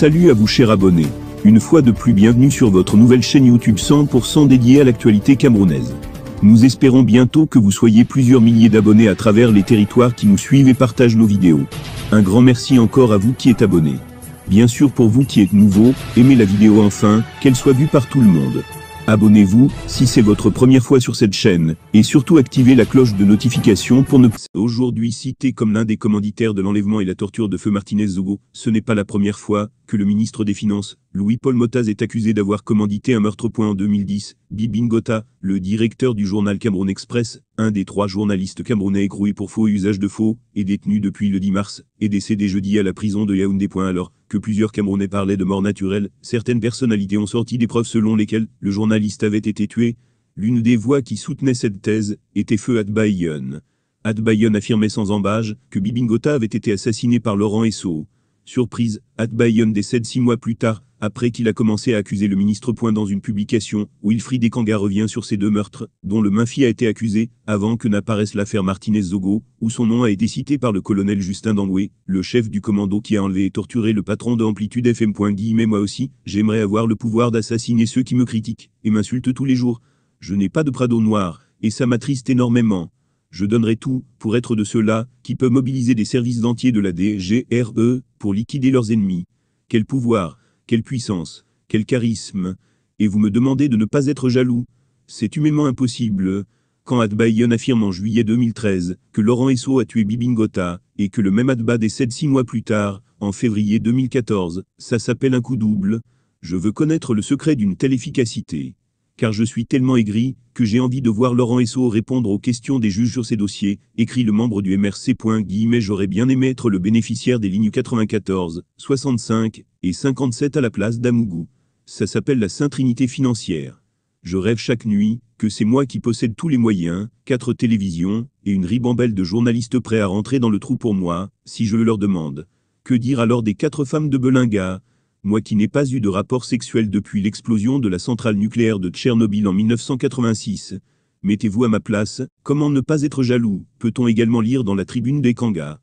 Salut à vous chers abonnés. Une fois de plus bienvenue sur votre nouvelle chaîne YouTube 100% dédiée à l'actualité camerounaise. Nous espérons bientôt que vous soyez plusieurs milliers d'abonnés à travers les territoires qui nous suivent et partagent nos vidéos. Un grand merci encore à vous qui êtes abonnés. Bien sûr pour vous qui êtes nouveau, aimez la vidéo enfin, qu'elle soit vue par tout le monde. Abonnez-vous si c'est votre première fois sur cette chaîne, et surtout activez la cloche de notification pour ne pas... Aujourd'hui cité comme l'un des commanditaires de l'enlèvement et la torture de feu Martinez Zogo, ce n'est pas la première fois que le ministre des Finances, Louis-Paul Motaz est accusé d'avoir commandité un meurtre. Point en 2010, Bibin le directeur du journal Cameroun Express, un des trois journalistes camerounais écroués pour faux usage de faux, est détenu depuis le 10 mars, et décédé jeudi à la prison de Yaoundé. Alors, que plusieurs Camerounais parlaient de mort naturelle, certaines personnalités ont sorti des preuves selon lesquelles le journaliste avait été tué. L'une des voix qui soutenait cette thèse était Feu Atbayon. Atbayon affirmait sans embâge que Bibingota avait été assassiné par Laurent Esso. Surprise, Atbayon décède six mois plus tard, après qu'il a commencé à accuser le ministre. Point dans une publication, Wilfried Ekanga revient sur ces deux meurtres, dont le Mafi a été accusé, avant que n'apparaisse l'affaire Martinez-Zogo, où son nom a été cité par le colonel Justin Dangoué, le chef du commando qui a enlevé et torturé le patron d'Amplitude FM. Mais moi aussi, j'aimerais avoir le pouvoir d'assassiner ceux qui me critiquent, et m'insultent tous les jours. Je n'ai pas de Prado noir, et ça m'attriste énormément. Je donnerai tout pour être de ceux-là qui peuvent mobiliser des services d'entiers de la DGRE pour liquider leurs ennemis. Quel pouvoir quelle puissance, quel charisme, et vous me demandez de ne pas être jaloux. C'est humainement impossible. Quand Ion affirme en juillet 2013 que Laurent Esso a tué Bibingota, et que le même Adba décède six mois plus tard, en février 2014, ça s'appelle un coup double. Je veux connaître le secret d'une telle efficacité. Car je suis tellement aigri que j'ai envie de voir Laurent Esso répondre aux questions des juges sur ces dossiers, écrit le membre du MRC. J'aurais bien aimé être le bénéficiaire des lignes 94, 65 et 57 à la place d'Amougou. Ça s'appelle la Sainte Trinité financière. Je rêve chaque nuit que c'est moi qui possède tous les moyens, quatre télévisions et une ribambelle de journalistes prêts à rentrer dans le trou pour moi, si je le leur demande. Que dire alors des quatre femmes de Belinga moi qui n'ai pas eu de rapport sexuel depuis l'explosion de la centrale nucléaire de Tchernobyl en 1986. Mettez-vous à ma place, comment ne pas être jaloux, peut-on également lire dans la tribune des Kangas.